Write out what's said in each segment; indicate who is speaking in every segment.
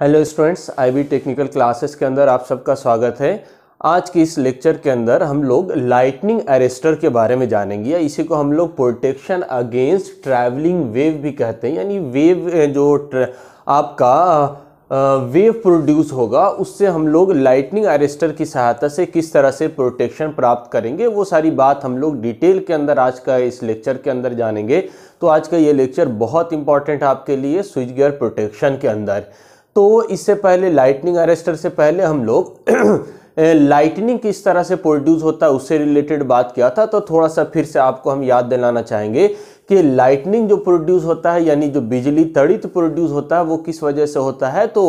Speaker 1: Hello students IB technical classes के अंदर आप सबका स्वागत है आज की इस लेक्चर के अंदर हम लोग लाइटनिंग अरेस्टर के बारे में जानेंगे या इसी को हम लोग प्रोटेक्शन अगेंस्ट ट्रैवलिंग वेव भी कहते हैं यानी वेव जो आपका वेव प्रोड्यूस होगा उससे हम लोग लाइटनिंग अरेस्टर की सहायता से किस तरह से प्रोटेक्शन प्राप्त करेंगे वो सारी बात हम लोग डिटेल के अंदर आज का इस लेक्चर के अंदर जानेंगे तो आज का ये लेक्चर बहुत इंपॉर्टेंट आपके लिए स्विच गेयर प्रोटेक्शन के अंदर तो इससे पहले लाइटनिंग अरेस्टर से पहले हम लोग लाइटनिंग किस तरह से प्रोड्यूस होता है उससे रिलेटेड बात किया था तो थोड़ा सा फिर से आपको हम याद दिलाना चाहेंगे कि लाइटनिंग जो प्रोड्यूस होता है यानी जो बिजली तड़ित प्रोड्यूस होता है वो किस वजह से होता है तो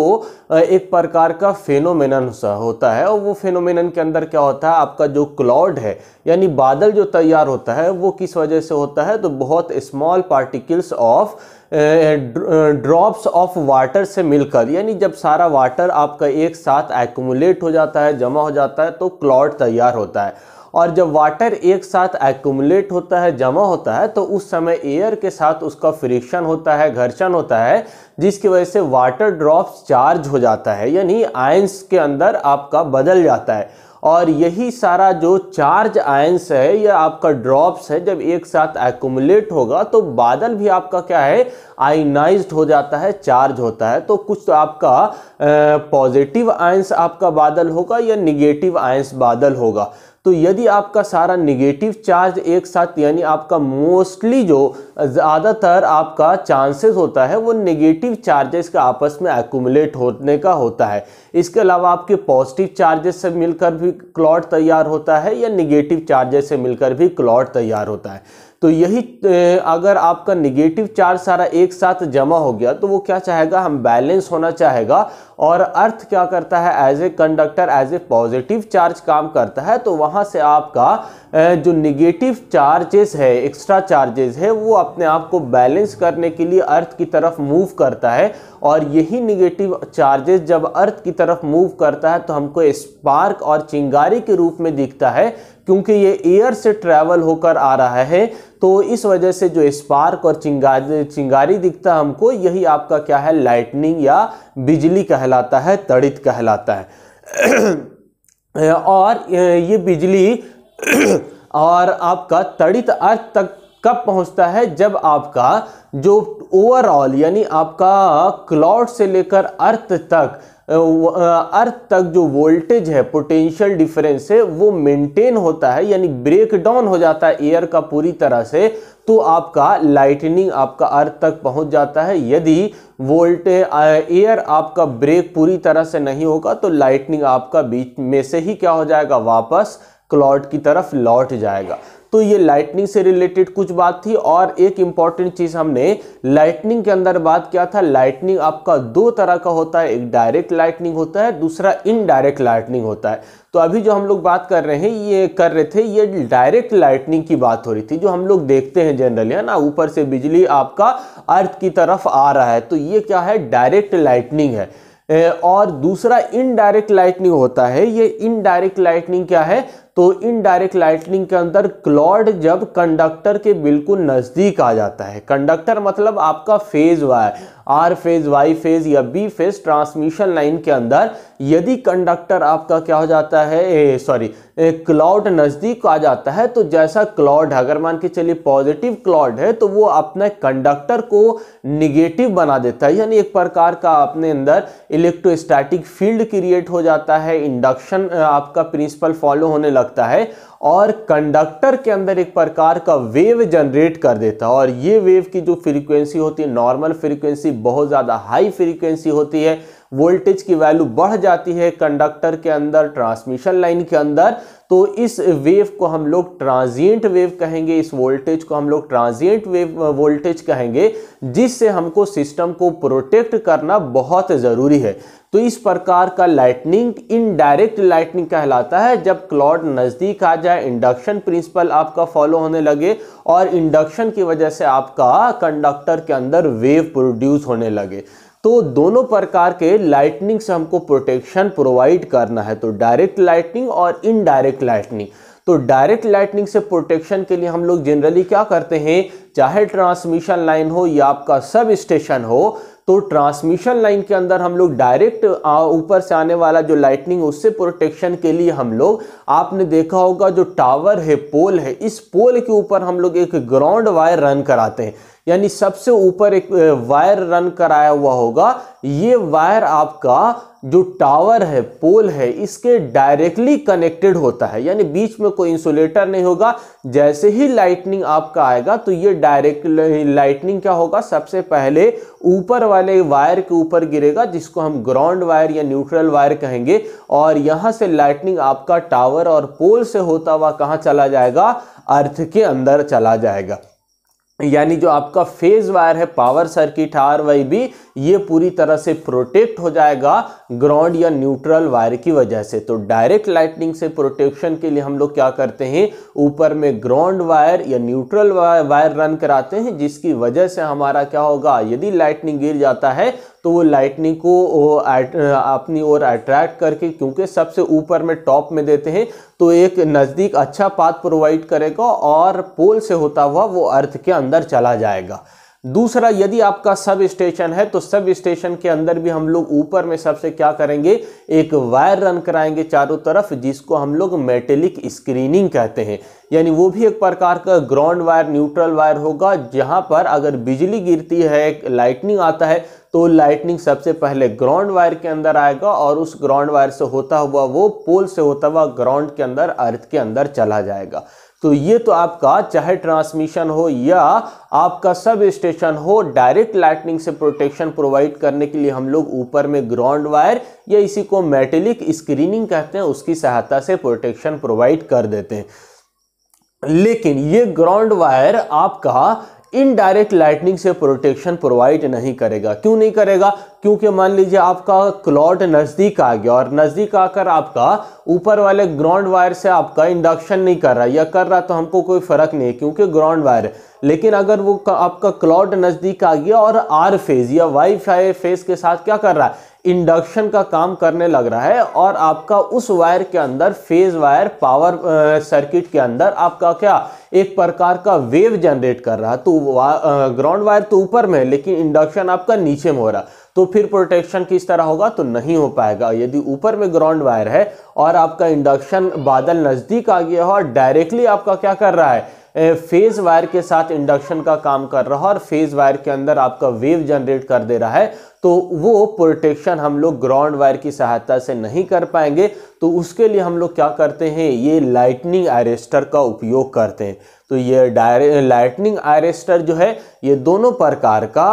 Speaker 1: एक प्रकार का फेनोमेनन होता है और वो फेनोमिन के अंदर क्या होता है आपका जो क्लाउड है यानी बादल जो तैयार होता है वो किस वजह से होता है तो बहुत small particles of drops of water से मिलकर यानी जब सारा वाटर आपका एक साथ एक्यूमुलेट हो जाता है जमा हो जाता है तो क्लॉट तैयार होता है और जब वाटर एक साथ एक्यूमुलेट होता है जमा होता है तो उस समय एयर के साथ उसका फ्रिक्शन होता है घर्षण होता है जिसकी वजह से वाटर ड्रॉप्स चार्ज हो जाता है यानी आयंस के अंदर आपका बदल जाता है और यही सारा जो चार्ज आयंस है या आपका ड्रॉप्स है जब एक साथ एकुमुलेट होगा तो बादल भी आपका क्या है आइनाइज हो जाता है चार्ज होता है तो कुछ तो आपका पॉजिटिव आयंस आपका बादल होगा या निगेटिव आयंस बादल होगा तो यदि आपका सारा निगेटिव चार्ज एक साथ यानी आपका मोस्टली जो ज़्यादातर आपका चांसेस होता है वो निगेटिव चार्जेस का आपस में एकूमलेट होने का होता है इसके अलावा आपके पॉजिटिव चार्जेस से मिलकर भी क्लॉट तैयार होता है या निगेटिव चार्जेस से मिलकर भी क्लॉट तैयार होता है तो यही अगर आपका निगेटिव चार्ज सारा एक साथ जमा हो गया तो वो क्या चाहेगा हम बैलेंस होना चाहेगा और अर्थ क्या करता है as a conductor as a positive charge काम करता है तो वहाँ से आपका जो निगेटिव चार्जेस है एक्स्ट्रा चार्जेस है वो अपने आप को बैलेंस करने के लिए अर्थ की तरफ मूव करता है और यही निगेटिव चार्जेस जब अर्थ की तरफ मूव करता है तो हमको स्पार्क और चिंगारी के रूप में दिखता है क्योंकि ये एयर से ट्रैवल होकर आ रहा है तो इस वजह से जो स्पार्क और चिंगारी चिंगारी दिखता है हमको यही आपका क्या है लाइटनिंग या बिजली कहलाता है तड़ित कहलाता है और ये बिजली और आपका तड़ित अर्थ तक कब पहुंचता है जब आपका जो ओवरऑल यानी आपका क्लाउड से लेकर अर्थ तक अर्थ तक जो वोल्टेज है पोटेंशियल डिफरेंस है वो मेंटेन होता है यानी ब्रेक डाउन हो जाता है एयर का पूरी तरह से तो आपका लाइटनिंग आपका अर्थ तक पहुंच जाता है यदि वोल्ट एयर आपका ब्रेक पूरी तरह से नहीं होगा तो लाइटनिंग आपका बीच में से ही क्या हो जाएगा वापस क्लॉट की तरफ लौट जाएगा तो ये लाइटनिंग से रिलेटेड कुछ बात थी और एक इंपॉर्टेंट चीज हमने लाइटनिंग के अंदर बात किया था लाइटनिंग आपका दो तरह का होता है एक डायरेक्ट लाइटनिंग होता है दूसरा इनडायरेक्ट लाइटनिंग होता है तो अभी जो हम लोग बात कर रहे हैं ये कर रहे थे ये डायरेक्ट लाइटनिंग की बात हो रही थी जो हम लोग देखते हैं जनरली है ना ऊपर से बिजली आपका अर्थ की तरफ आ रहा है तो ये क्या है डायरेक्ट लाइटनिंग है और दूसरा इनडायरेक्ट लाइटनिंग होता है ये इनडायरेक्ट लाइटनिंग क्या है तो इनडायरेक्ट लाइटनिंग के अंदर क्लॉड जब कंडक्टर के बिल्कुल नज़दीक आ जाता है कंडक्टर मतलब आपका phase wire R phase Y phase या बी फेज ट्रांसमिशन लाइन के अंदर यदि कंडक्टर आपका क्या हो जाता है सॉरी क्लाउड नज़दीक आ जाता है तो जैसा क्लाउड अगर मान के चलिए पॉजिटिव क्लाउड है तो वो अपने कंडक्टर को निगेटिव बना देता है यानी एक प्रकार का अपने अंदर इलेक्ट्रोस्टैटिक फील्ड क्रिएट हो जाता है इंडक्शन आपका प्रिंसिपल फॉलो होने लगता है और कंडक्टर के अंदर एक प्रकार का वेव जनरेट कर देता है और ये वेव की जो फ्रीक्वेंसी होती है नॉर्मल फ्रीक्वेंसी बहुत ज़्यादा हाई फ्रीक्वेंसी होती है वोल्टेज की वैल्यू बढ़ जाती है कंडक्टर के अंदर ट्रांसमिशन लाइन के अंदर तो इस वेव को हम लोग ट्रांजिएंट वेव कहेंगे इस वोल्टेज को हम लोग ट्रांजिएंट वेव वोल्टेज कहेंगे जिससे हमको सिस्टम को प्रोटेक्ट करना बहुत ज़रूरी है तो इस प्रकार का लाइटनिंग इनडायरेक्ट लाइटनिंग कहलाता है जब क्लॉड नज़दीक आ जाए इंडक्शन प्रिंसिपल आपका फॉलो होने लगे और इंडक्शन की वजह से आपका कंडक्टर के अंदर वेव प्रोड्यूस होने लगे तो दोनों प्रकार के लाइटनिंग से हमको प्रोटेक्शन प्रोवाइड करना है तो डायरेक्ट लाइटनिंग और इनडायरेक्ट लाइटनिंग तो डायरेक्ट लाइटनिंग से प्रोटेक्शन के लिए हम लोग जनरली क्या करते हैं चाहे ट्रांसमिशन लाइन हो या आपका सब स्टेशन हो तो ट्रांसमिशन लाइन के अंदर हम लोग डायरेक्ट ऊपर से आने वाला जो लाइटनिंग उससे प्रोटेक्शन के लिए हम लोग आपने देखा होगा जो टावर है पोल है इस पोल के ऊपर हम लोग एक ग्राउंड वायर रन कराते हैं यानी सबसे ऊपर एक वायर रन कराया हुआ होगा ये वायर आपका जो टावर है पोल है इसके डायरेक्टली कनेक्टेड होता है यानी बीच में कोई इंसुलेटर नहीं होगा जैसे ही लाइटनिंग आपका आएगा तो ये डायरेक्ट लाइटनिंग क्या होगा सबसे पहले ऊपर वाले वायर के ऊपर गिरेगा जिसको हम ग्राउंड वायर या न्यूट्रल वायर कहेंगे और यहाँ से लाइटनिंग आपका टावर और पोल से होता हुआ कहाँ चला जाएगा अर्थ के अंदर चला जाएगा यानी जो आपका फेज वायर है पावर सर्किट आर वाई भी ये पूरी तरह से प्रोटेक्ट हो जाएगा ग्राउंड या न्यूट्रल वायर की वजह से तो डायरेक्ट लाइटनिंग से प्रोटेक्शन के लिए हम लोग क्या करते हैं ऊपर में ग्राउंड वायर या न्यूट्रल वायर रन कराते हैं जिसकी वजह से हमारा क्या होगा यदि लाइटनिंग गिर जाता है तो वो लाइटनिंग को अपनी ओर अट्रैक्ट करके क्योंकि सबसे ऊपर में टॉप में देते हैं तो एक नज़दीक अच्छा पाथ प्रोवाइड करेगा और पोल से होता हुआ वो अर्थ के अंदर चला जाएगा दूसरा यदि आपका सब स्टेशन है तो सब स्टेशन के अंदर भी हम लोग ऊपर में सबसे क्या करेंगे एक वायर रन कराएंगे चारों तरफ जिसको हम लोग मेटेलिक स्क्रीनिंग कहते हैं यानी वो भी एक प्रकार का ग्राउंड वायर न्यूट्रल वायर होगा जहां पर अगर बिजली गिरती है लाइटनिंग आता है तो लाइटनिंग सबसे पहले ग्राउंड वायर के अंदर आएगा और उस ग्राउंड वायर से होता हुआ वो पोल से होता हुआ ग्राउंड के अंदर अर्थ के अंदर चला जाएगा तो ये तो आपका चाहे ट्रांसमिशन हो या आपका सब स्टेशन हो डायरेक्ट लाइटनिंग से प्रोटेक्शन प्रोवाइड करने के लिए हम लोग ऊपर में ग्राउंड वायर या इसी को मेटेलिक स्क्रीनिंग कहते हैं उसकी सहायता से प्रोटेक्शन प्रोवाइड कर देते हैं लेकिन ये ग्राउंड वायर आपका इनडायरेक्ट लाइटनिंग से प्रोटेक्शन प्रोवाइड नहीं करेगा क्यों नहीं करेगा क्योंकि मान लीजिए आपका क्लॉट नज़दीक आ गया और नज़दीक आकर आपका ऊपर वाले ग्राउंड वायर से आपका इंडक्शन नहीं कर रहा या कर रहा तो हमको कोई फ़र्क नहीं है क्योंकि ग्राउंड वायर लेकिन अगर वो आपका क्लॉट नज़दीक आ गया और आर फेज या वाई फाई फेज के साथ क्या कर रहा है इंडक्शन का काम करने लग रहा है और आपका उस वायर के अंदर फेज वायर पावर सर्किट के अंदर आपका क्या एक प्रकार का वेव जनरेट कर रहा तो ग्राउंड वायर तो ऊपर में है लेकिन इंडक्शन आपका नीचे में हो रहा तो फिर प्रोटेक्शन किस तरह होगा तो नहीं हो पाएगा यदि ऊपर में ग्राउंड वायर है और आपका इंडक्शन बादल नज़दीक आ गया हो और डायरेक्टली आपका क्या कर रहा है फेज वायर के साथ इंडक्शन का काम कर रहा है और फेज वायर के अंदर आपका वेव जनरेट कर दे रहा है तो वो प्रोटेक्शन हम लोग ग्राउंड वायर की सहायता से नहीं कर पाएंगे तो उसके लिए हम लोग क्या करते हैं ये लाइटनिंग आरेस्टर का उपयोग करते हैं तो ये डायरे लाइटनिंग आरेस्टर जो है ये दोनों प्रकार का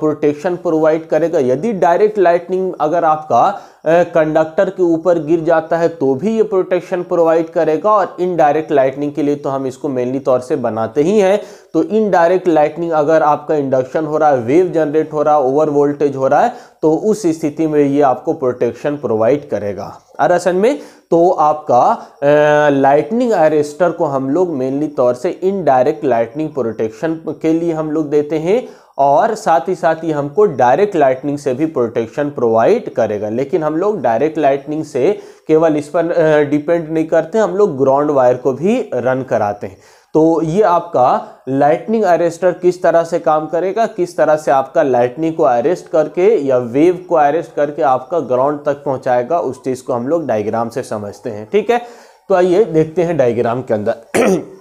Speaker 1: प्रोटेक्शन प्रोवाइड करेगा यदि डायरेक्ट लाइटनिंग अगर आपका कंडक्टर के ऊपर गिर जाता है तो भी ये प्रोटेक्शन प्रोवाइड करेगा और इनडायरेक्ट लाइटनिंग के लिए तो हम इसको मेनली तौर से बनाते ही हैं तो इनडायरेक्ट लाइटनिंग अगर आपका इंडक्शन हो रहा है वेव जनरेट हो रहा है ओवर वोल्टेज हो रहा है तो उस स्थिति में ये आपको प्रोटेक्शन प्रोवाइड करेगा और असल में तो आपका लाइटनिंग अरेस्टर को हम लोग मेनली तौर से इनडायरेक्ट लाइटनिंग प्रोटेक्शन के लिए हम लोग देते हैं और साथ ही साथ ये हमको डायरेक्ट लाइटनिंग से भी प्रोटेक्शन प्रोवाइड करेगा लेकिन हम लोग डायरेक्ट लाइटनिंग से केवल इस पर डिपेंड नहीं करते हम लोग ग्राउंड वायर को भी रन कराते हैं तो ये आपका लाइटनिंग अरेस्टर किस तरह से काम करेगा किस तरह से आपका लाइटनिंग को अरेस्ट करके या वेव को अरेस्ट करके आपका ग्राउंड तक पहुंचाएगा उस चीज़ को हम लोग डायग्राम से समझते हैं ठीक है तो आइए देखते हैं डायग्राम के अंदर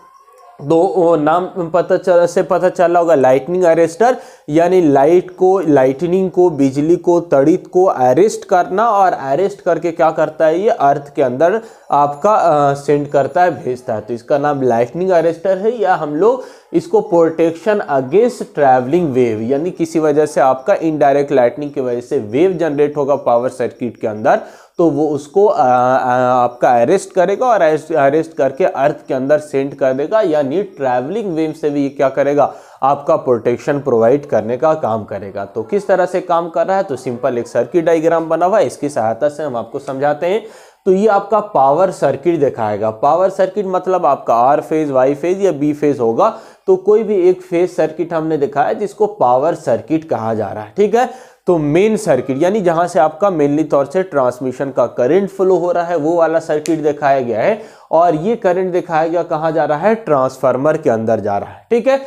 Speaker 1: दो नाम पता चल से पता चला होगा लाइटनिंग अरेस्टर यानी लाइट को लाइटनिंग को बिजली को तड़ित को अरेस्ट करना और अरेस्ट करके क्या करता है ये अर्थ के अंदर आपका सेंड करता है भेजता है तो इसका नाम लाइटनिंग अरेस्टर है या हम लोग इसको प्रोटेक्शन अगेंस्ट ट्रैवलिंग वेव यानी किसी वजह से आपका इनडायरेक्ट लाइटनिंग की वजह से वेव जनरेट होगा पावर सर्किट के अंदर तो वो उसको आ, आ, आपका अरेस्ट करेगा और अरेस्ट करके अर्थ के अंदर सेंड कर देगा यानी ट्रैवलिंग वेव से भी ये क्या करेगा आपका प्रोटेक्शन प्रोवाइड करने का काम करेगा तो किस तरह से काम कर रहा है तो सिंपल एक सर्किट डाइग्राम बना हुआ है इसकी सहायता से हम आपको समझाते हैं तो ये आपका पावर सर्किट दिखाएगा पावर सर्किट मतलब आपका आर फेज वाई फेज या बी फेज होगा तो कोई भी एक फेज सर्किट हमने दिखाया जिसको पावर सर्किट कहा जा रहा है ठीक है तो मेन सर्किट यानी जहां से आपका मेनली तौर से ट्रांसमिशन का करंट फ्लो हो रहा है वो वाला सर्किट दिखाया गया है और ये करंट दिखाया गया कहां जा रहा है ट्रांसफार्मर के अंदर जा रहा है ठीक है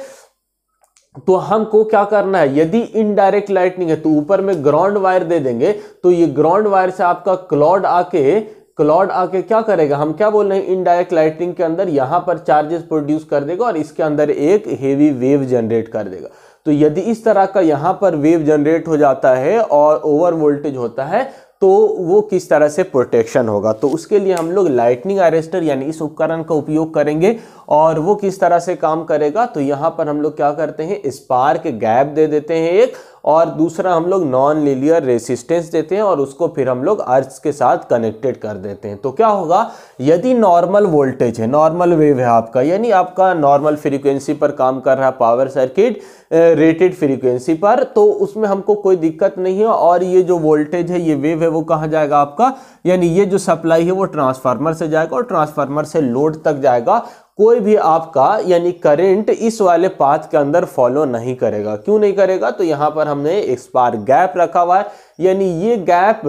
Speaker 1: तो हमको क्या करना है यदि इनडायरेक्ट लाइटनिंग है तो ऊपर में ग्राउंड वायर दे देंगे तो ये ग्राउंड वायर से आपका क्लॉड आके क्लॉड आके क्या करेगा हम क्या बोल रहे हैं इनडायरेक्ट लाइटनिंग के अंदर यहां पर चार्जेस प्रोड्यूस कर देगा और इसके अंदर एक हेवी वेव जनरेट कर देगा तो यदि इस तरह का यहाँ पर वेव जनरेट हो जाता है और ओवर वोल्टेज होता है तो वो किस तरह से प्रोटेक्शन होगा तो उसके लिए हम लोग लाइटनिंग अरेस्टर यानी इस उपकरण का उपयोग करेंगे और वो किस तरह से काम करेगा तो यहाँ पर हम लोग क्या करते हैं स्पार्क गैप दे देते हैं एक और दूसरा हम लोग नॉन लिलियर रेसिस्टेंस देते हैं और उसको फिर हम लोग अर्थ के साथ कनेक्टेड कर देते हैं तो क्या होगा यदि नॉर्मल वोल्टेज है नॉर्मल वेव है आपका यानी आपका नॉर्मल फ्रिक्वेंसी पर काम कर रहा पावर सर्किट रेटेड फ्रीक्वेंसी पर तो उसमें हमको कोई दिक्कत नहीं है और ये जो वोल्टेज है ये वेव है वो कहाँ जाएगा आपका यानी ये जो सप्लाई है वो ट्रांसफार्मर से जाएगा और ट्रांसफार्मर से लोड तक जाएगा कोई भी आपका यानी करंट इस वाले पाथ के अंदर फॉलो नहीं करेगा क्यों नहीं करेगा तो यहाँ पर हमने एक्सपायर गैप रखा हुआ है यानी ये गैप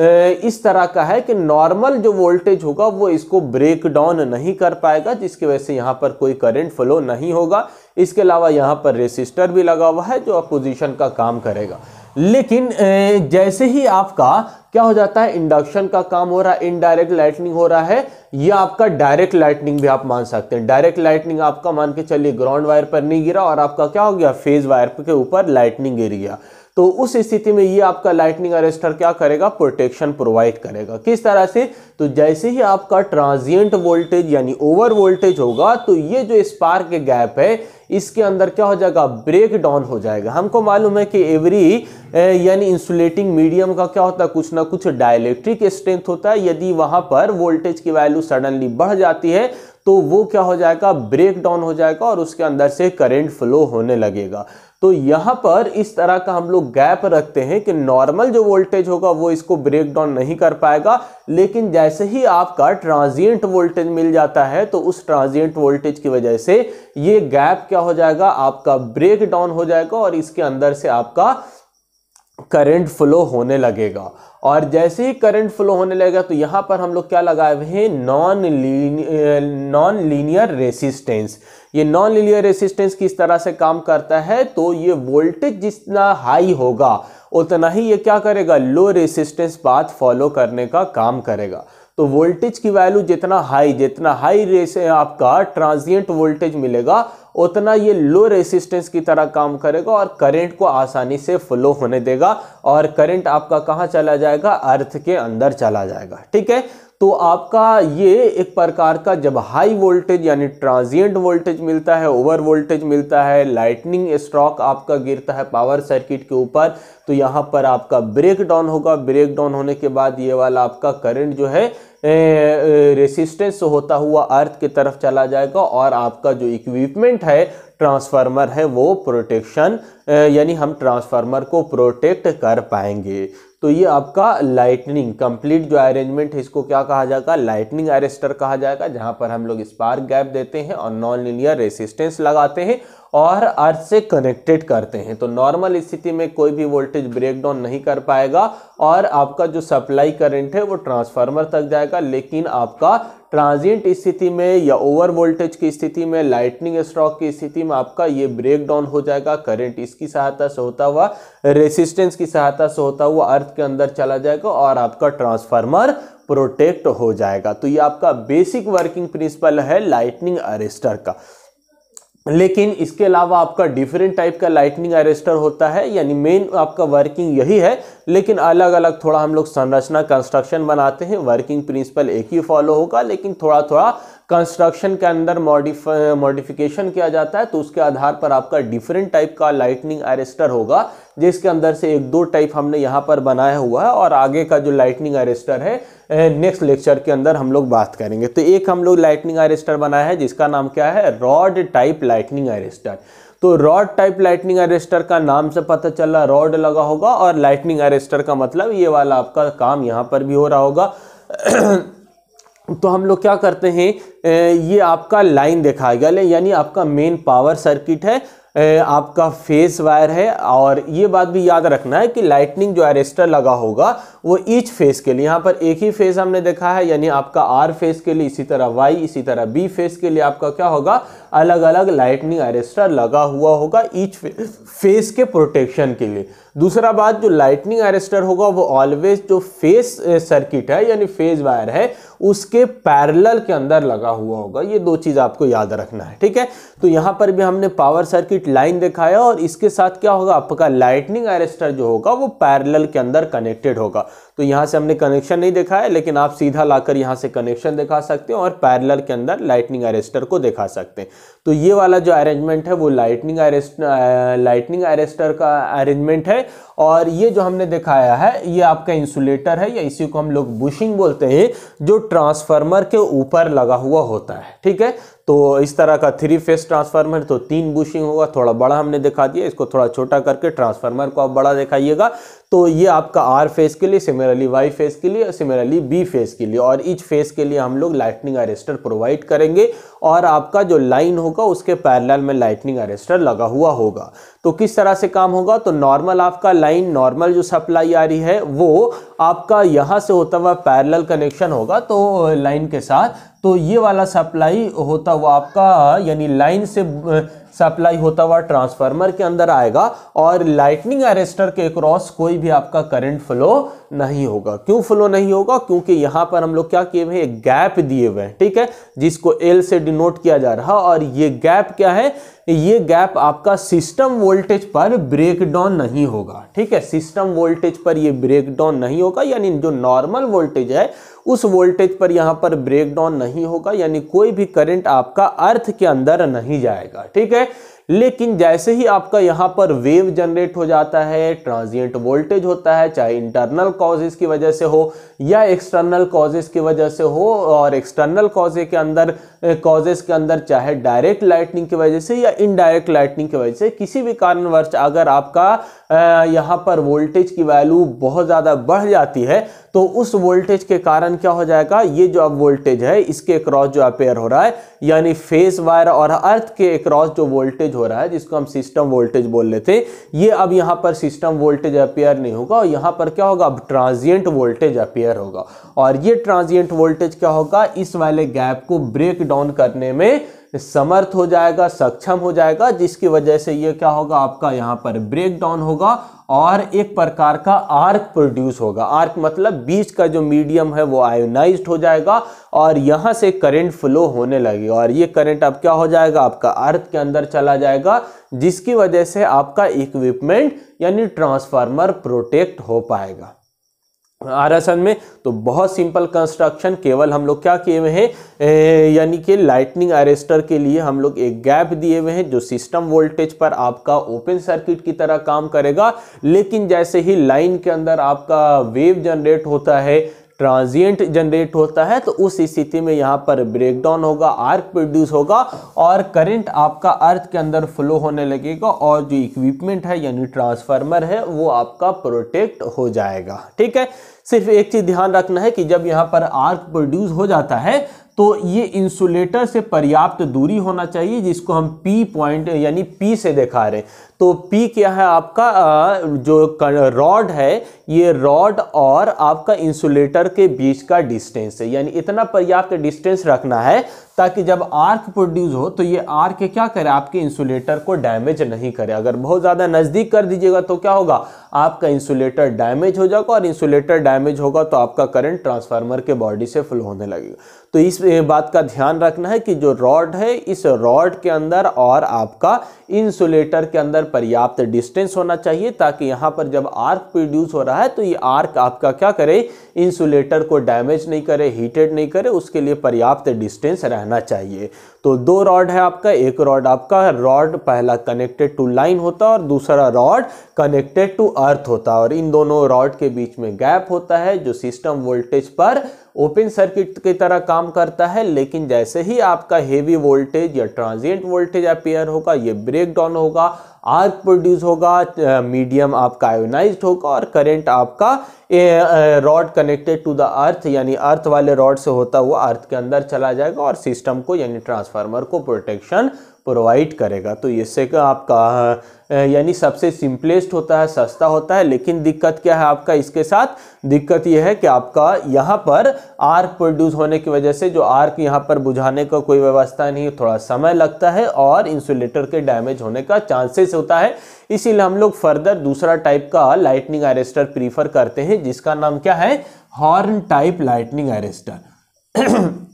Speaker 1: इस तरह का है कि नॉर्मल जो वोल्टेज होगा वो इसको ब्रेक डाउन नहीं कर पाएगा जिसकी वजह से यहाँ पर कोई करंट फ्लो नहीं होगा इसके अलावा यहाँ पर रेसिस्टर भी लगा हुआ है जो अपोजिशन का काम करेगा लेकिन जैसे ही आपका क्या हो जाता है इंडक्शन का काम हो रहा है इनडायरेक्ट लाइटनिंग हो रहा है या आपका डायरेक्ट लाइटनिंग भी आप मान सकते हैं डायरेक्ट लाइटनिंग आपका मान के चलिए ग्राउंड वायर पर नहीं गिरा और आपका क्या हो गया फेज वायर के ऊपर लाइटनिंग गिर गया तो उस स्थिति में ये आपका लाइटनिंग अरेस्टर क्या करेगा प्रोटेक्शन प्रोवाइड करेगा किस तरह से तो जैसे ही आपका ट्रांजिएंट वोल्टेज यानी ओवर वोल्टेज होगा तो ये जो स्पार्क गैप है इसके अंदर क्या हो जाएगा ब्रेक डाउन हो जाएगा हमको मालूम है कि एवरी यानी इंसुलेटिंग मीडियम का क्या होता है कुछ ना कुछ डायलेक्ट्रिक स्ट्रेंथ होता है यदि वहां पर वोल्टेज की वैल्यू सडनली बढ़ जाती है तो वो क्या हो जाएगा ब्रेक डाउन हो जाएगा और उसके अंदर से करेंट फ्लो होने लगेगा तो यहाँ पर इस तरह का हम लोग गैप रखते हैं कि नॉर्मल जो वोल्टेज होगा वो इसको ब्रेक डाउन नहीं कर पाएगा लेकिन जैसे ही आपका ट्रांजिएंट वोल्टेज मिल जाता है तो उस ट्रांजिएंट वोल्टेज की वजह से ये गैप क्या हो जाएगा आपका ब्रेक डाउन हो जाएगा और इसके अंदर से आपका करंट फ्लो होने लगेगा और जैसे ही करंट फ्लो होने लगेगा तो यहाँ पर हम लोग क्या लगाए हुए हैं नॉन नॉन लीनियर रेसिस्टेंस ये नॉन लीनियर रेसिस्टेंस किस तरह से काम करता है तो ये वोल्टेज जितना हाई होगा उतना ही ये क्या करेगा लो रेसिस्टेंस पाथ फॉलो करने का काम करेगा तो वोल्टेज की वैल्यू जितना हाई जितना हाई रेस आपका ट्रांजिएंट वोल्टेज मिलेगा उतना ये लो रेसिस्टेंस की तरह काम करेगा और करंट को आसानी से फ्लो होने देगा और करंट आपका कहाँ चला जाएगा अर्थ के अंदर चला जाएगा ठीक है तो आपका ये एक प्रकार का जब हाई वोल्टेज यानी ट्रांजिएंट वोल्टेज मिलता है ओवर वोल्टेज मिलता है लाइटनिंग स्ट्रॉक आपका गिरता है पावर सर्किट के ऊपर तो यहाँ पर आपका ब्रेक डाउन होगा ब्रेक डाउन होने के बाद ये वाला आपका करंट जो है रेसिस्टेंस होता हुआ अर्थ की तरफ चला जाएगा और आपका जो इक्विपमेंट है ट्रांसफार्मर है वो प्रोटेक्शन यानी हम ट्रांसफार्मर को प्रोटेक्ट कर पाएंगे तो ये आपका लाइटनिंग कंप्लीट जो अरेंजमेंट है इसको क्या कहा जाएगा लाइटनिंग अरेस्टर कहा जाएगा जहां पर हम लोग स्पार्क गैप देते हैं और नॉन लिनियर रेसिस्टेंस लगाते हैं और अर्थ से कनेक्टेड करते हैं तो नॉर्मल स्थिति में कोई भी वोल्टेज ब्रेकडाउन नहीं कर पाएगा और आपका जो सप्लाई करंट है वो ट्रांसफार्मर तक जाएगा लेकिन आपका ट्रांजिएंट स्थिति में या ओवर वोल्टेज की स्थिति में लाइटनिंग स्ट्रॉक की स्थिति में आपका ये ब्रेक डाउन हो जाएगा करंट इसकी सहायता से होता हुआ रेसिस्टेंस की सहायता से होता हुआ अर्थ के अंदर चला जाएगा और आपका ट्रांसफार्मर प्रोटेक्ट हो जाएगा तो ये आपका बेसिक वर्किंग प्रिंसिपल है लाइटनिंग अरेस्टर का लेकिन इसके अलावा आपका डिफरेंट टाइप का लाइटनिंग अरेस्टर होता है यानी मेन आपका वर्किंग यही है लेकिन अलग अलग थोड़ा हम लोग संरचना कंस्ट्रक्शन बनाते हैं वर्किंग प्रिंसिपल एक ही फॉलो होगा लेकिन थोड़ा थोड़ा कंस्ट्रक्शन के अंदर मॉडिफ मॉडिफिकेशन किया जाता है तो उसके आधार पर आपका डिफरेंट टाइप का लाइटनिंग अरेस्टर होगा जिसके अंदर से एक दो टाइप हमने यहाँ पर बनाया हुआ है और आगे का जो लाइटनिंग अरेस्टर है नेक्स्ट लेक्चर के अंदर हम लोग बात करेंगे तो एक हम लोग लाइटनिंग अरेस्टर बनाया है जिसका नाम क्या है रॉड टाइप लाइटनिंग अरेस्टर तो रॉड टाइप लाइटनिंग अरेस्टर का नाम से पता चल रहा रॉड लगा होगा और लाइटनिंग अरेस्टर का मतलब ये वाला आपका काम यहाँ पर भी हो रहा होगा तो हम लोग क्या करते हैं ये आपका लाइन देखा गया यानी आपका मेन पावर सर्किट है आपका फेस वायर है और ये बात भी याद रखना है कि लाइटनिंग जो अरेस्टर लगा होगा वो ईच फेस के लिए यहाँ पर एक ही फेस हमने देखा है यानी आपका आर फेस के लिए इसी तरह वाई इसी तरह बी फेस के लिए आपका क्या होगा अलग अलग लाइटनिंग एरेस्टर लगा हुआ होगा ईच फेस के प्रोटेक्शन के लिए दूसरा बात जो लाइटनिंग एरेस्टर होगा वो ऑलवेज जो फेस सर्किट है यानी फेज वायर है उसके पैरेलल के अंदर लगा हुआ होगा ये दो चीज़ आपको याद रखना है ठीक है तो यहाँ पर भी हमने पावर सर्किट लाइन दिखाया और इसके साथ क्या होगा आपका लाइटनिंग एरेस्टर जो होगा वो पैरेलल के अंदर कनेक्टेड होगा तो यहाँ से हमने कनेक्शन नहीं देखा है लेकिन आप सीधा लाकर यहाँ से कनेक्शन दिखा सकते हैं और पैरेलल के अंदर लाइटनिंग एरेस्टर को दिखा सकते हैं तो ये वाला जो अरेंजमेंट है वो लाइटनिंग अरेस्ट लाइटनिंग अरेस्टर का अरेंजमेंट है और ये जो हमने दिखाया है ये आपका इंसुलेटर है या इसी को हम लोग बुशिंग बोलते हैं जो ट्रांसफार्मर के ऊपर लगा हुआ होता है ठीक है तो इस तरह का थ्री फेस ट्रांसफार्मर तो तीन बुशिंग होगा थोड़ा बड़ा हमने दिखा दिया इसको थोड़ा छोटा करके ट्रांसफार्मर को आप बड़ा दिखाइएगा तो ये आपका आर फेस के लिए सिमिलरली वाई फेस के लिए और सिमिलरली बी फेस के लिए और इच फेस के लिए हम लोग लाइटनिंग अरेस्टर प्रोवाइड करेंगे और आपका जो लाइन होगा उसके पैरेलल में लाइटनिंग अरेस्टर लगा हुआ होगा तो किस तरह से काम होगा तो नॉर्मल आपका लाइन नॉर्मल जो सप्लाई आ रही है वो आपका यहाँ से होता हुआ पैरेलल कनेक्शन होगा तो लाइन के साथ तो ये वाला सप्लाई होता हुआ आपका यानी लाइन से सप्लाई होता हुआ ट्रांसफार्मर के अंदर आएगा और लाइटनिंग अरेस्टर के क्रॉस कोई भी आपका करंट फ्लो नहीं होगा क्यों फ्लो नहीं होगा क्योंकि यहाँ पर हम लोग क्या किए हुए हैं गैप दिए हुए हैं ठीक है जिसको एल से डिनोट किया जा रहा और ये गैप क्या है ये गैप आपका सिस्टम वोल्टेज पर ब्रेक डाउन नहीं होगा ठीक है सिस्टम वोल्टेज पर ये ब्रेक डाउन नहीं होगा यानी जो नॉर्मल वोल्टेज है उस वोल्टेज पर यहाँ पर ब्रेक डाउन नहीं होगा यानी कोई भी करंट आपका अर्थ के अंदर नहीं जाएगा ठीक है लेकिन जैसे ही आपका यहाँ पर वेव जनरेट हो जाता है ट्रांजिएंट वोल्टेज होता है चाहे इंटरनल कॉजेज की वजह से हो या एक्सटर्नल कॉजेज की वजह से हो और एक्सटर्नल कॉजे के अंदर कॉजेज के अंदर चाहे डायरेक्ट लाइटनिंग की वजह से या इनडायरेक्ट लाइटनिंग की वजह से किसी भी कारणवश अगर आपका यहाँ पर वोल्टेज की वैल्यू बहुत ज़्यादा बढ़ जाती है तो उस वोल्टेज के कारण क्या हो जाएगा ये जो अब वोल्टेज है इसके अक्रॉस जो अपेयर हो रहा है यानी फेस वायर और अर्थ के अक्रॉस जो वोल्टेज हो रहा है जिसको हम सिस्टम वोल्टेज बोल रहे थे ये अब यहाँ पर सिस्टम वोल्टेज अपेयर नहीं होगा और यहाँ पर क्या होगा अब ट्रांजियंट वोल्टेज अपेयर होगा और ये ट्रांजियंट वोल्टेज क्या होगा इस वाले गैप को ब्रेक डाउन करने में समर्थ हो जाएगा सक्षम हो जाएगा जिसकी वजह से ये क्या होगा आपका यहाँ पर ब्रेक डाउन होगा और एक प्रकार का आर्क प्रोड्यूस होगा आर्क मतलब बीच का जो मीडियम है वो आयोनाइज हो जाएगा और यहाँ से करंट फ्लो होने लगेगा और ये करंट अब क्या हो जाएगा आपका अर्थ के अंदर चला जाएगा जिसकी वजह से आपका इक्विपमेंट यानी ट्रांसफार्मर प्रोटेक्ट हो पाएगा आरएसएन में तो बहुत सिंपल कंस्ट्रक्शन केवल हम लोग क्या किए हुए हैं यानी कि लाइटनिंग अरेस्टर के लिए हम लोग एक गैप दिए हुए हैं जो सिस्टम वोल्टेज पर आपका ओपन सर्किट की तरह काम करेगा लेकिन जैसे ही लाइन के अंदर आपका वेव जनरेट होता है ट्रांजिएंट जनरेट होता है तो उस स्थिति में यहाँ पर ब्रेकडाउन होगा आर्क प्रोड्यूस होगा और करंट आपका अर्थ के अंदर फ्लो होने लगेगा और जो इक्विपमेंट है यानी ट्रांसफार्मर है वो आपका प्रोटेक्ट हो जाएगा ठीक है सिर्फ एक चीज़ ध्यान रखना है कि जब यहाँ पर आर्क प्रोड्यूस हो जाता है तो ये इंसुलेटर से पर्याप्त दूरी होना चाहिए जिसको हम पी पॉइंट यानी पी से दिखा रहे हैं तो पी क्या है आपका जो रॉड है ये रॉड और आपका इंसुलेटर के बीच का डिस्टेंस है यानी इतना पर्याप्त डिस्टेंस रखना है ताकि जब आर्क प्रोड्यूस हो तो ये आर्क क्या करे आपके इंसुलेटर को डैमेज नहीं करे अगर बहुत ज़्यादा नज़दीक कर दीजिएगा तो क्या होगा आपका इंसुलेटर डैमेज हो जाएगा और इंसुलेटर डैमेज होगा तो आपका करंट ट्रांसफार्मर के बॉडी से फ्लो होने लगेगा तो इस बात का ध्यान रखना है कि जो रॉड है इस रॉड के अंदर और आपका इंसुलेटर के अंदर पर्याप्त डिस्टेंस होना चाहिए ताकि यहाँ पर जब आर्क प्रोड्यूस हो रहा है तो ये आर्क आपका क्या करे इंसुलेटर को डैमेज नहीं करे हीटेड नहीं करे उसके लिए पर्याप्त डिस्टेंस रहना चाहिए तो दो रॉड है आपका एक रॉड आपका रॉड पहला कनेक्टेड टू लाइन होता है और दूसरा रॉड कनेक्टेड टू अर्थ होता है और इन दोनों रॉड के बीच में गैप होता है जो सिस्टम वोल्टेज पर ओपन सर्किट की तरह काम करता है लेकिन जैसे ही आपका हेवी वोल्टेज या ट्रांजिएंट वोल्टेज अपेयर होगा ये ब्रेक डाउन होगा आर्क प्रोड्यूस होगा मीडियम आपका आयोनाइज होगा और करंट आपका rod connected to the earth यानी अर्थ वाले रॉड से होता हुआ अर्थ के अंदर चला जाएगा और सिस्टम को यानी ट्रांसफार्मर को प्रोटेक्शन प्रोवाइड करेगा तो इससे का आपका यानी सबसे सिंपलेस्ट होता है सस्ता होता है लेकिन दिक्कत क्या है आपका इसके साथ दिक्कत यह है कि आपका यहाँ पर आर्क प्रोड्यूस होने की वजह से जो आर्क यहाँ पर बुझाने का कोई व्यवस्था नहीं थोड़ा समय लगता है और इंसुलेटर के डैमेज होने का चांसेस होता है इसीलिए हम लोग फर्दर दूसरा टाइप का लाइटनिंग अरेस्टर प्रीफर करते हैं जिसका नाम क्या है हॉर्न टाइप लाइटनिंग अरेस्टर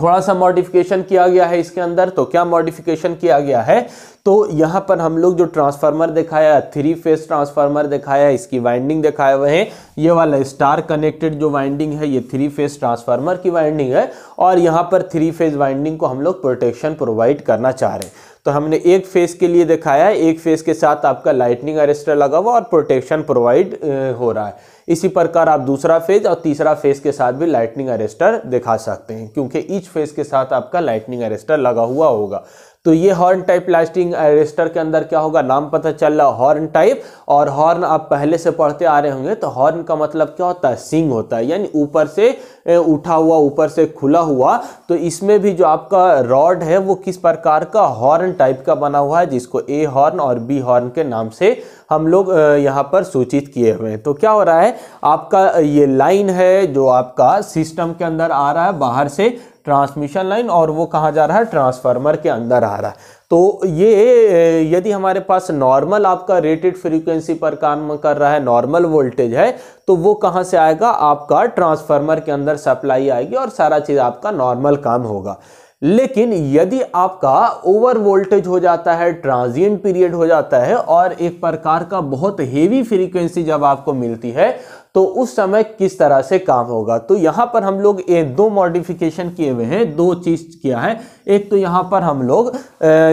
Speaker 1: थोड़ा सा मॉडिफिकेशन किया गया है इसके अंदर तो क्या मॉडिफिकेशन किया गया है तो यहाँ पर हम लोग जो ट्रांसफार्मर दिखाया थ्री फेज ट्रांसफार्मर दिखाया इसकी वाइंडिंग दिखाए हुए हैं ये वाला स्टार कनेक्टेड जो वाइंडिंग है ये थ्री फेज ट्रांसफार्मर की वाइंडिंग है और यहाँ पर थ्री फेज वाइंडिंग को हम लोग प्रोटेक्शन प्रोवाइड करना चाह रहे हैं तो हमने एक फेस के लिए दिखाया है एक फेस के साथ आपका लाइटनिंग अरेस्टर लगा हुआ और प्रोटेक्शन प्रोवाइड हो रहा है इसी प्रकार आप दूसरा फेज और तीसरा फेज के साथ भी लाइटनिंग अरेस्टर दिखा सकते हैं क्योंकि ईच फेज के साथ आपका लाइटनिंग अरेस्टर लगा हुआ होगा तो ये हॉर्न टाइप लास्टिंग रजिस्टर के अंदर क्या होगा नाम पता चल रहा हॉर्न टाइप और हॉर्न आप पहले से पढ़ते आ रहे होंगे तो हॉर्न का मतलब क्या होता है सिंग होता है यानी ऊपर से uh, उठा हुआ ऊपर से खुला हुआ तो इसमें भी जो आपका रॉड है वो किस प्रकार का हॉर्न टाइप का बना हुआ है जिसको ए हॉर्न और बी हॉर्न के नाम से हम लोग uh, यहाँ पर सूचित किए हुए हैं तो क्या हो रहा है आपका ये लाइन है जो आपका सिस्टम के अंदर आ रहा है बाहर से ट्रांसमिशन लाइन और वो कहाँ जा रहा है ट्रांसफार्मर के अंदर आ रहा है तो ये यदि हमारे पास नॉर्मल आपका रेटेड फ्रीक्वेंसी पर काम कर रहा है नॉर्मल वोल्टेज है तो वो कहाँ से आएगा आपका ट्रांसफार्मर के अंदर सप्लाई आएगी और सारा चीज़ आपका नॉर्मल काम होगा लेकिन यदि आपका ओवर वोल्टेज हो जाता है ट्रांजिएंट पीरियड हो जाता है और एक प्रकार का बहुत हेवी फ्रीक्वेंसी जब आपको मिलती है तो उस समय किस तरह से काम होगा तो यहाँ पर हम लोग ये दो मॉडिफिकेशन किए हुए हैं दो चीज़ किया है एक तो यहाँ पर हम लोग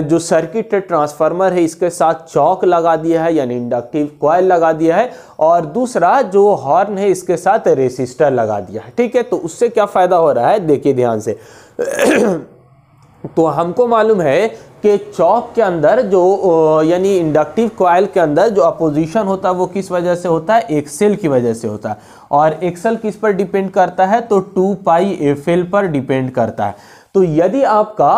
Speaker 1: जो सर्किट ट्रांसफार्मर है इसके साथ चौक लगा दिया है यानी इंडक्टिव क्वाइल लगा दिया है और दूसरा जो हॉर्न है इसके साथ रेसिस्टर लगा दिया है ठीक है तो उससे क्या फ़ायदा हो रहा है देखिए ध्यान से तो हमको मालूम है कि चौक के अंदर जो यानी इंडक्टिव कॉयल के अंदर जो अपोजिशन होता है वो किस वजह से होता है एक्सेल की वजह से होता है और एक्सेल किस पर डिपेंड करता है तो टू पाई एफ पर डिपेंड करता है तो यदि आपका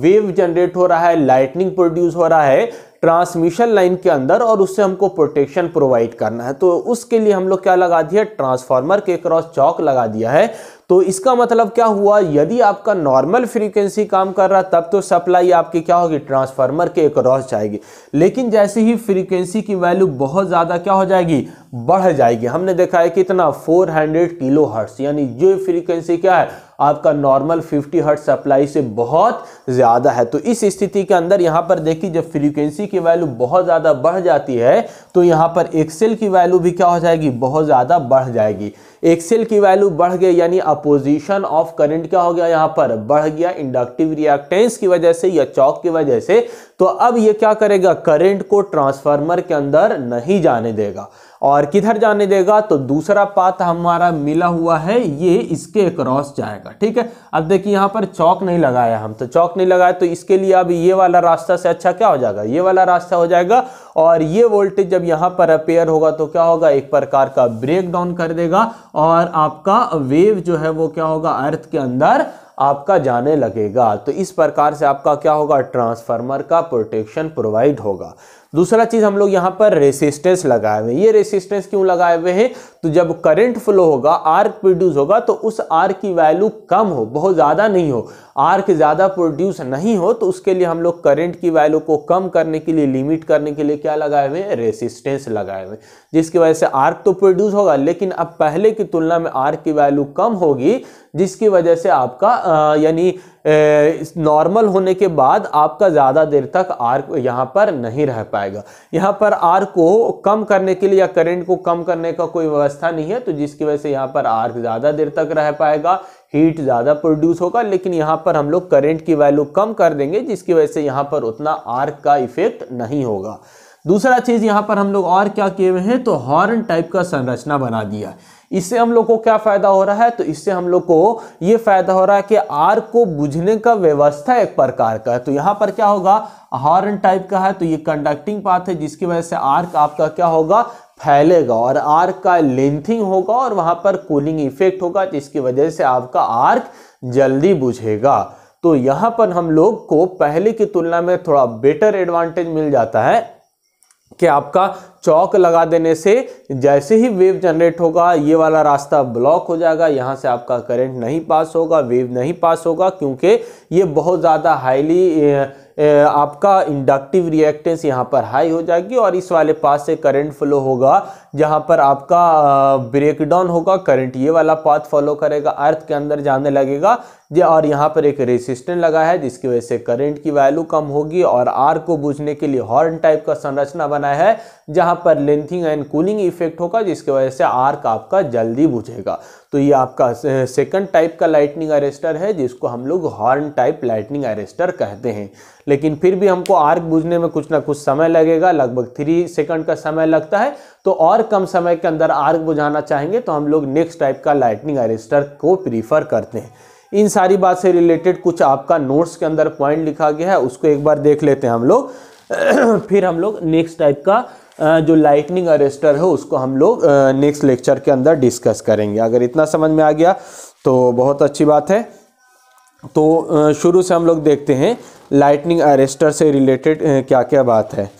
Speaker 1: वेव जनरेट हो रहा है लाइटनिंग प्रोड्यूस हो रहा है ट्रांसमिशन लाइन के अंदर और उससे हमको प्रोटेक्शन प्रोवाइड करना है तो उसके लिए हम लोग क्या लगा दिया ट्रांसफार्मर के क्रॉस चौक लगा दिया है तो इसका मतलब क्या हुआ यदि आपका नॉर्मल फ्रीक्वेंसी काम कर रहा तब तो सप्लाई आपकी क्या होगी ट्रांसफार्मर के क्रॉस जाएगी लेकिन जैसे ही फ्रीक्वेंसी की वैल्यू बहुत ज़्यादा क्या हो जाएगी बढ़ जाएगी हमने देखा है कितना 400 किलो हर्ट्स यानी जो फ्रीक्वेंसी क्या है आपका नॉर्मल 50 हर्ट सप्लाई से बहुत ज़्यादा है तो इस स्थिति के अंदर यहाँ पर देखिए जब फ्रीक्वेंसी की वैल्यू बहुत ज़्यादा बढ़ जाती है तो यहाँ पर एक्सेल की वैल्यू भी क्या हो जाएगी बहुत ज़्यादा बढ़ जाएगी एक्सेल की वैल्यू बढ़ गई यानी अपोजिशन ऑफ करंट क्या हो गया यहाँ पर बढ़ गया इंडक्टिव रिएक्टेंस की वजह से या चौक की वजह से तो अब ये क्या करेगा करंट को ट्रांसफार्मर के अंदर नहीं जाने देगा और किधर जाने देगा तो दूसरा पाथ हमारा मिला हुआ है ये इसके अक्रॉस जाएगा ठीक है अब देखिए यहाँ पर चौक नहीं लगाया हम तो चौक नहीं लगाया तो इसके लिए अब ये वाला रास्ता से अच्छा क्या हो जाएगा ये वाला रास्ता हो जाएगा और ये वोल्टेज जब यहाँ पर अपेयर होगा तो क्या होगा एक प्रकार का ब्रेक डाउन कर देगा और आपका वेव जो है वो क्या होगा अर्थ के अंदर आपका जाने लगेगा तो इस प्रकार से आपका क्या होगा ट्रांसफार्मर का प्रोटेक्शन प्रोवाइड होगा दूसरा चीज़ हम लोग यहाँ पर रेसिस्टेंस लगाए हुए हैं ये रेसिस्टेंस क्यों लगाए हुए हैं तो जब करंट फ्लो होगा आर प्रोड्यूस होगा तो उस आर की वैल्यू कम हो बहुत ज़्यादा नहीं हो आर्क ज़्यादा प्रोड्यूस नहीं हो तो उसके लिए हम लोग करंट की वैल्यू को कम करने के लिए लिमिट करने के लिए क्या लगाए हुए हैं रेसिस्टेंस लगाए हुए जिसकी वजह से आर्क तो प्रोड्यूस होगा लेकिन अब पहले की तुलना में आर्क की वैल्यू कम होगी जिसकी वजह से आपका यानी नॉर्मल होने के बाद आपका ज़्यादा देर तक आर यहाँ पर नहीं रह पाएगा यहाँ पर आर को कम करने के लिए या करंट को कम करने का कोई व्यवस्था नहीं है तो जिसकी वजह से यहाँ पर आर ज़्यादा देर तक रह पाएगा हीट ज़्यादा प्रोड्यूस होगा लेकिन यहाँ पर हम लोग करेंट की वैल्यू कम कर देंगे जिसकी वजह से यहाँ पर उतना आर्क का इफेक्ट नहीं होगा दूसरा चीज़ यहाँ पर हम लोग और क्या किए हुए हैं तो हॉर्न टाइप का संरचना बना दिया इससे हम लोग को क्या फ़ायदा हो रहा है तो इससे हम लोग को ये फ़ायदा हो रहा है कि आर को बुझने का व्यवस्था एक प्रकार का है तो यहाँ पर क्या होगा हॉर्न टाइप का है तो ये कंडक्टिंग पाथ है जिसकी वजह से आर्क आपका क्या होगा फैलेगा और आर्क का लेंथिंग होगा और वहां पर कूलिंग इफेक्ट होगा जिसकी वजह से आपका आर्क जल्दी बुझेगा तो यहाँ पर हम लोग को पहले की तुलना में थोड़ा बेटर एडवांटेज मिल जाता है कि आपका चौक लगा देने से जैसे ही वेव जनरेट होगा ये वाला रास्ता ब्लॉक हो जाएगा यहाँ से आपका करंट नहीं पास होगा वेव नहीं पास होगा क्योंकि ये बहुत ज़्यादा हाईली आपका इंडक्टिव रिएक्टेंस यहाँ पर हाई हो जाएगी और इस वाले पास से करंट फ्लो होगा जहाँ पर आपका ब्रेक डाउन होगा करंट ये वाला पाथ फॉलो करेगा अर्थ के अंदर जाने लगेगा जे और यहाँ पर एक रेसिस्टेंट लगा है जिसकी वजह से करंट की वैल्यू कम होगी और आर को बुझने के लिए हॉर्न टाइप का संरचना बना है जहाँ पर लेंथिंग एंड कूलिंग इफेक्ट होगा जिसकी वजह से आर्क आपका जल्दी बुझेगा तो ये आपका सेकंड टाइप का लाइटनिंग अरेस्टर है जिसको हम लोग हॉर्न टाइप लाइटनिंग अरेस्टर कहते हैं लेकिन फिर भी हमको आर्क बुझने में कुछ ना कुछ समय लगेगा लगभग थ्री सेकंड का समय लगता है तो और कम समय के अंदर आर्क बुझाना चाहेंगे तो हम लोग नेक्स्ट टाइप का लाइटनिंग अरेस्टर को प्रीफर करते हैं इन सारी बात से रिलेटेड कुछ आपका नोट्स के अंदर पॉइंट लिखा गया है उसको एक बार देख लेते हैं हम लोग फिर हम लोग नेक्स्ट टाइप का जो लाइटनिंग अरेस्टर है उसको हम लोग नेक्स्ट लेक्चर के अंदर डिस्कस करेंगे अगर इतना समझ में आ गया तो बहुत अच्छी बात है तो शुरू से हम लोग देखते हैं लाइटनिंग अरेस्टर से रिलेटेड क्या क्या बात है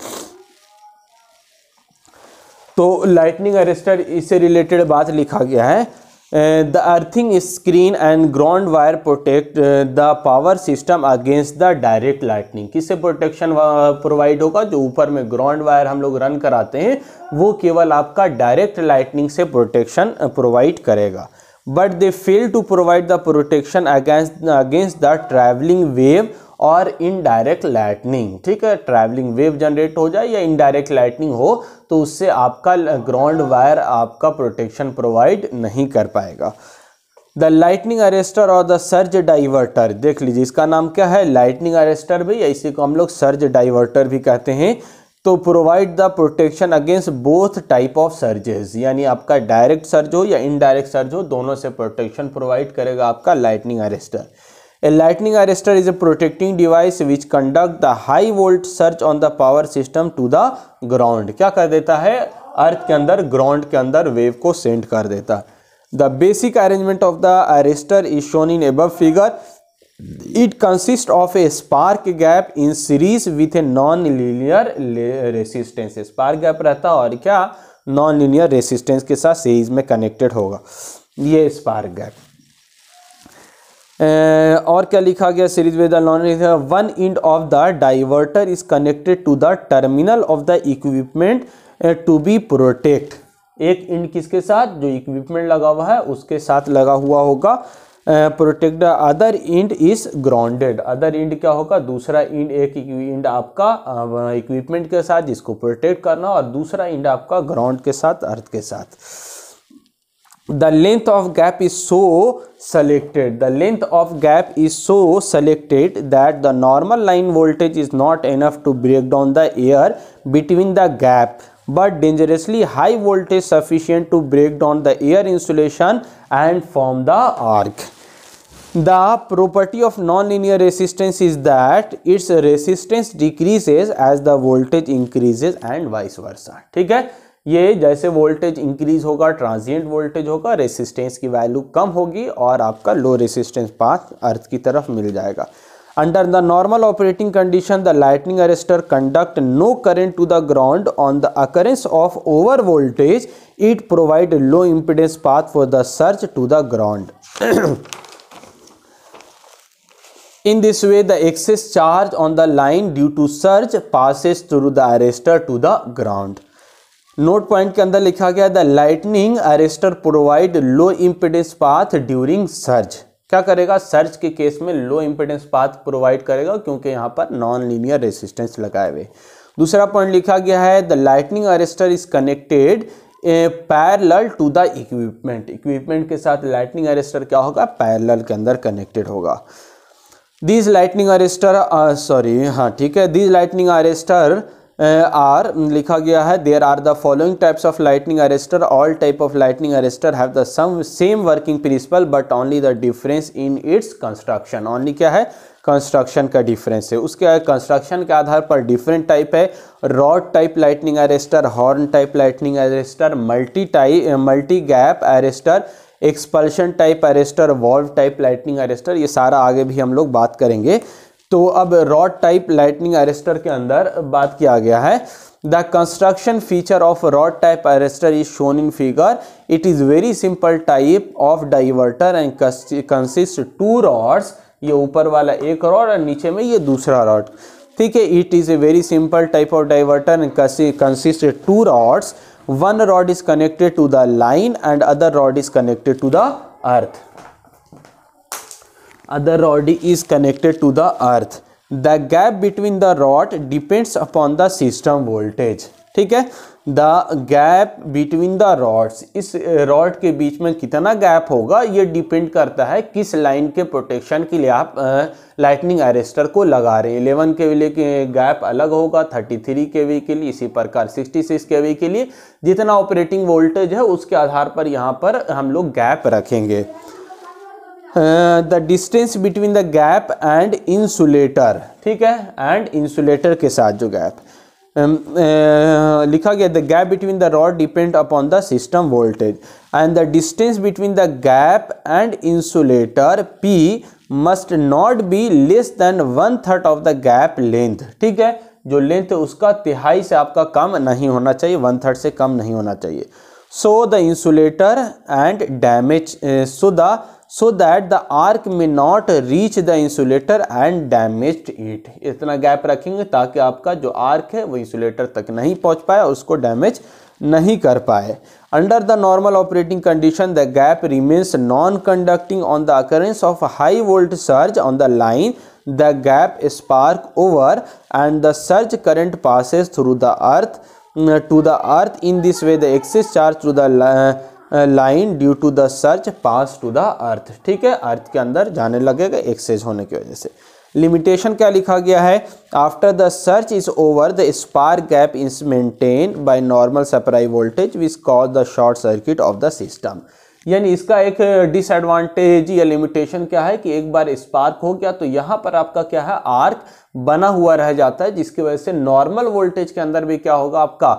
Speaker 1: तो लाइटनिंग अरेस्टर इससे रिलेटेड बात लिखा गया है the earthing screen and ground wire protect the power system against the direct lightning किससे प्रोटेक्शन प्रोवाइड होगा जो ऊपर में ग्राउंड वायर हम लोग रन कराते हैं वो केवल आपका डायरेक्ट लाइटनिंग से प्रोटेक्शन प्रोवाइड करेगा but they fail to provide the protection against against the travelling wave और इनडायरेक्ट लाइटनिंग ठीक है ट्रैवलिंग वेव जनरेट हो जाए या इनडायरेक्ट लाइटनिंग हो तो उससे आपका ग्राउंड वायर आपका प्रोटेक्शन प्रोवाइड नहीं कर पाएगा द लाइटनिंग अरेस्टर और द सर्ज डाइवर्टर देख लीजिए इसका नाम क्या है लाइटनिंग अरेस्टर भी या इसी को हम लोग सर्ज डाइवर्टर भी कहते हैं तो provide the protection against both type of surges यानी आपका डायरेक्ट सर्ज हो या इनडायरेक्ट सर्ज हो दोनों से प्रोटेक्शन प्रोवाइड करेगा आपका lightning arrester a lightning arrester is a protecting device which conduct the high volt surge on the power system to the ground क्या कर देता है अर्थ के अंदर ग्राउंड के अंदर वेव को सेंड कर देता है the basic arrangement of the arrester is shown in above figure it consist of a spark gap in series with a non linear resistance spark gap रहता है और क्या नॉन लीनियर रेसिस्टेंस के साथ सीरीज में कनेक्टेड होगा ये spark gap और क्या लिखा गया सीरीज विद लिखा one end of the diverter is connected to the terminal of the equipment to be protect एक इंड किसके साथ जो इक्विपमेंट लगा हुआ है उसके साथ लगा हुआ होगा protect other end is grounded other end क्या होगा दूसरा इंड एक इंड आपका इक्विपमेंट के साथ जिसको प्रोटेक्ट करना और दूसरा इंड आपका ग्राउंड के साथ अर्थ के साथ the length of gap is so selected the length of gap is so selected that the normal line voltage is not enough to break down the air between the gap but dangerously high voltage sufficient to break down the air insulation and form the arc the property of nonlinear resistance is that its resistance decreases as the voltage increases and vice versa ठीक है ये जैसे voltage increase होगा transient voltage होगा resistance की value कम होगी और आपका लो रेसिस्टेंस पाथ अर्थ की तरफ मिल जाएगा under the normal operating condition the lightning arrester conduct no current to the ground on the occurrence of over voltage it provide low impedance path for the surge to the ground in this way the excess charge on the line due to surge passes through the arrester to the ground note point के अंदर लिखा गया the lightning arrester provide low impedance path during surge क्या करेगा search के case में लो impedance path provide करेगा क्योंकि यहाँ पर नॉन लीनियर रेसिस्टेंस लगाए हुए दूसरा पॉइंट लिखा गया है the lightning arrester is connected parallel to the equipment equipment के साथ लाइटनिंग अरेस्टर क्या होगा पैरल के अंदर कनेक्टेड होगा दीज लाइटनिंग अरेस्टर सॉरी हाँ ठीक है दीज लाइटनिंग अरेस्टर आर लिखा गया है there are the following types of lightning arrester all type of lightning arrester have the some same working principle but only the difference in its construction only क्या है construction का difference है उसके construction के आधार पर डिफरेंट टाइप है rod type lightning arrester horn type lightning arrester multi type multi gap arrester expulsion type arrester valve type lightning arrester ये सारा आगे भी हम लोग बात करेंगे तो अब रॉड टाइप लाइटनिंग अरेस्टर के अंदर बात किया गया है the construction feature of rod type arrester is shown in figure it is very simple type of diverter and consist two rods ये ऊपर वाला एक रॉड और नीचे में ये दूसरा रॉड ठीक है it is a very simple type of diverter and consist two rods one rod is connected to the line and other rod is connected to the earth other rod is connected to the earth the gap between the rod depends upon the system voltage ठीक है the gap between the rods इस rod के बीच में कितना gap होगा ये depend करता है किस लाइन के प्रोटेक्शन के लिए आप लाइटनिंग अरेस्टर को लगा रहे हैं इलेवन के वी के गैप अलग होगा थर्टी थ्री के वी के लिए इसी प्रकार सिक्सटी सिक्स के वी के लिए जितना ऑपरेटिंग वोल्टेज है उसके आधार पर यहाँ पर हम लोग गैप रखेंगे the distance between the gap and insulator ठीक है एंड इंसुलेटर के साथ जो गैप um, uh, लिखा गया the gap between the rod depend upon the system voltage and the distance between the gap and insulator P must not be less than one third of the gap length ठीक है जो length है उसका तिहाई से आपका कम नहीं होना चाहिए वन थर्ड से कम नहीं होना चाहिए so the insulator and damage so the so that the arc may not reach the insulator and damage it इतना गैप रखेंगे ताकि आपका जो आर्क है वो इंसुलेटर तक नहीं पहुंच पाए उसको डैमेज नहीं कर पाए under the normal operating condition the gap remains non conducting on the occurrence of high volt surge on the line the gap spark over and the surge current passes through the earth to the earth in this way the excess charge through the line due to the surge pass to the earth ठीक है अर्थ के अंदर जाने लगेगा axes होने की वजह से लिमिटेशन क्या लिखा गया है after the surge is over the spark gap is maintain by normal supply voltage which cause the short circuit of the system यानी इसका एक डिसएडवांटेज या लिमिटेशन क्या है कि एक बार स्पार्क हो गया तो यहाँ पर आपका क्या है आर्क बना हुआ रह जाता है जिसकी वजह से नॉर्मल वोल्टेज के अंदर भी क्या होगा आपका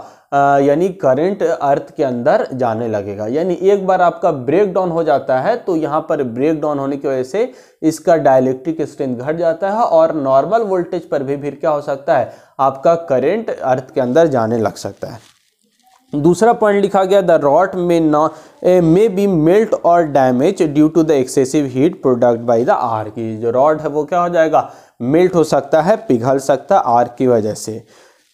Speaker 1: यानी करंट अर्थ के अंदर जाने लगेगा यानी एक बार आपका ब्रेक डाउन हो जाता है तो यहाँ पर ब्रेक डाउन होने की वजह से इसका डायलेक्ट्रिक स्ट्रेंथ घट जाता है और नॉर्मल वोल्टेज पर भी फिर क्या हो सकता है आपका करेंट अर्थ के अंदर जाने लग सकता है दूसरा पॉइंट लिखा गया the rod may no may be melt और damage due to the excessive heat product by the arc की जो रॉड है वो क्या हो जाएगा मेल्ट हो सकता है पिघल सकता है आर की वजह से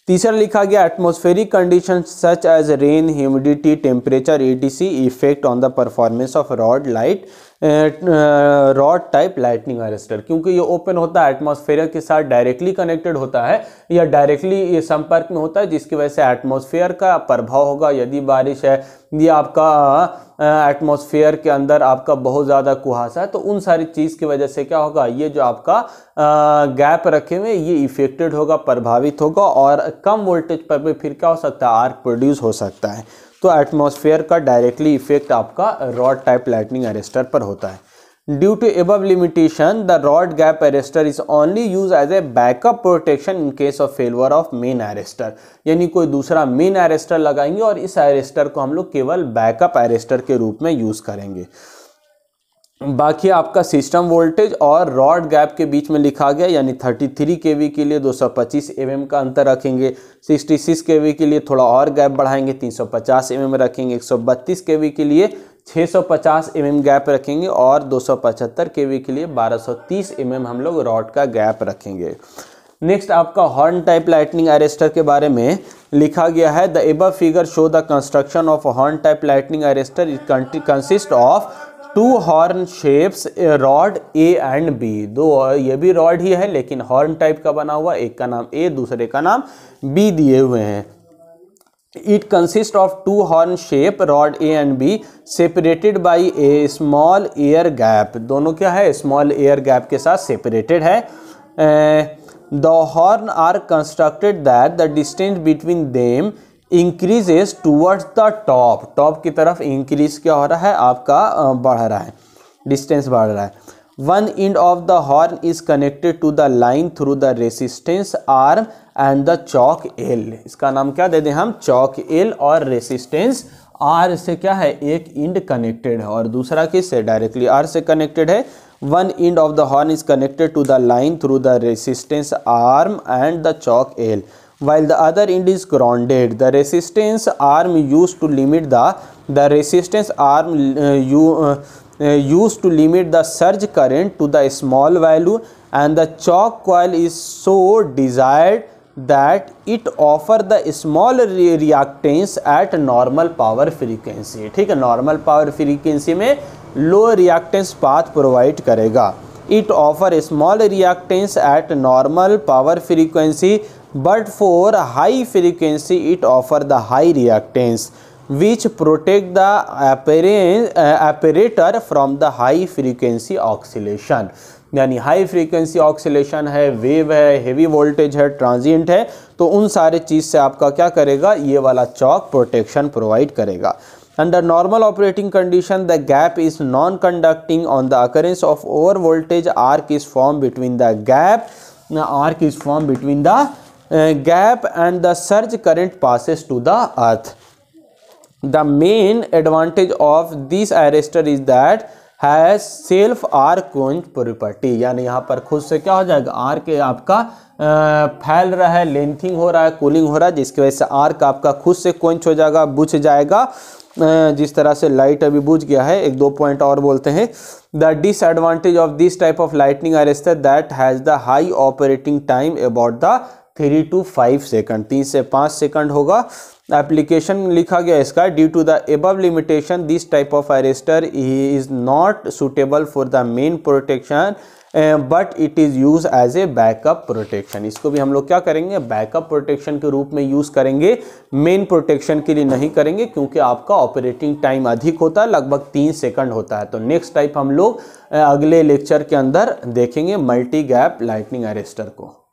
Speaker 1: तीसरा लिखा गया atmospheric condition such as rain humidity temperature etc effect on the performance of rod light rod type lightning arrester क्योंकि ये ओपन होता है एटमोसफेयर के साथ डायरेक्टली कनेक्टेड होता है या डायरेक्टली ये संपर्क में होता है जिसकी वजह से एटमोसफेयर का प्रभाव होगा यदि बारिश है ये आपका एटमोसफेयर के अंदर आपका बहुत ज़्यादा कुहासा है तो उन सारी चीज़ की वजह से क्या होगा ये जो आपका गैप रखे हुए ये इफेक्टेड होगा प्रभावित होगा और कम वोल्टेज पर भी फिर क्या हो सकता है आर्क प्रोड्यूस हो सकता है तो एटमॉस्फेयर का डायरेक्टली इफेक्ट आपका रॉड टाइप लाइटनिंग अरेस्टर पर होता है due to above limitation the rod gap arrester is only use as a backup protection in case of failure of main arrester यानी कोई दूसरा मेन अरेस्टर लगाएंगे और इस अरेस्टर को हम लोग केवल बैकअप अरेस्टर के रूप में यूज़ करेंगे बाकी आपका सिस्टम वोल्टेज और रॉड गैप के बीच में लिखा गया यानी 33 थ्री के के लिए 225 एम एम का अंतर रखेंगे 66 सिक्स के के लिए थोड़ा और गैप बढ़ाएंगे 350 एम एम रखेंगे 132 बत्तीस के के लिए 650 एम एम गैप रखेंगे और 275 पचहत्तर के के लिए 1230 एम हम लोग रॉड का गैप रखेंगे नेक्स्ट आपका हॉर्न टाइप लाइटनिंग अरेस्टर के बारे में लिखा गया है the above figure show the construction of horn type lightning arrester it consist of two horn shapes rod A and B दो ये भी रॉड ही है लेकिन हॉर्न टाइप का बना हुआ एक का नाम ए दूसरे का नाम बी दिए हुए हैं it consist of two horn shape rod A and B separated by a small air gap दोनों क्या है स्मॉल एयर गैप के साथ सेपरेटेड है the horn are constructed that the distance between them increases towards the top top की तरफ increase क्या हो रहा है आपका बढ़ रहा है डिस्टेंस बढ़ रहा है one end of the horn is connected to the line through the resistance R and the choke L इसका नाम क्या दे दें हम चौक एल और रेसिस्टेंस आर से क्या है एक इंड कनेक्टेड है और दूसरा किस से डायरेक्टली आर से कनेक्टेड है one end of the horn is connected to the line through the resistance R and the choke L while the other end is grounded. The resistance arm used to limit the the resistance arm uh, you, uh, uh, used to limit the surge current to the small value and the chalk coil is so desired that it offer the small re reactance at normal power frequency ठीक है normal power frequency में low reactance path provide करेगा it offer small reactance at normal power frequency but for high frequency it offer the high reactance which protect the apparatus from the high frequency oscillation यानी high frequency oscillation है wave है heavy voltage है transient है तो उन सारे चीज़ से आपका क्या करेगा ये वाला चौक प्रोटेक्शन प्रोवाइड करेगा under normal operating condition the gap is non conducting on the occurrence of over voltage arc is form between the gap arc is form between the gap and the surge current passes to the earth the main advantage of this arrester is that है self arc quench property यानी यहाँ पर खुद से क्या हो जाएगा are के आपका फैल रहा है लेंथिंग हो रहा है कूलिंग हो रहा है जिसकी वजह से आर का आपका खुद से कोंच हो जाएगा बुझ जाएगा जिस तरह से लाइट अभी बुझ गया है एक दो पॉइंट और बोलते हैं the disadvantage of this type of lightning arrester that has the high operating time about the three to five second तीन से पाँच सेकंड होगा एप्लीकेशन लिखा गया इसका due to the above limitation this type of arrester is not suitable for the main protection but it is use as a backup protection इसको भी हम लोग क्या करेंगे बैकअप प्रोटेक्शन के रूप में यूज़ करेंगे मेन प्रोटेक्शन के लिए नहीं करेंगे क्योंकि आपका ऑपरेटिंग टाइम अधिक होता है लगभग तीन सेकंड होता है तो नेक्स्ट टाइप हम लोग अगले लेक्चर के अंदर देखेंगे मल्टी गैप लाइटनिंग अरेस्टर को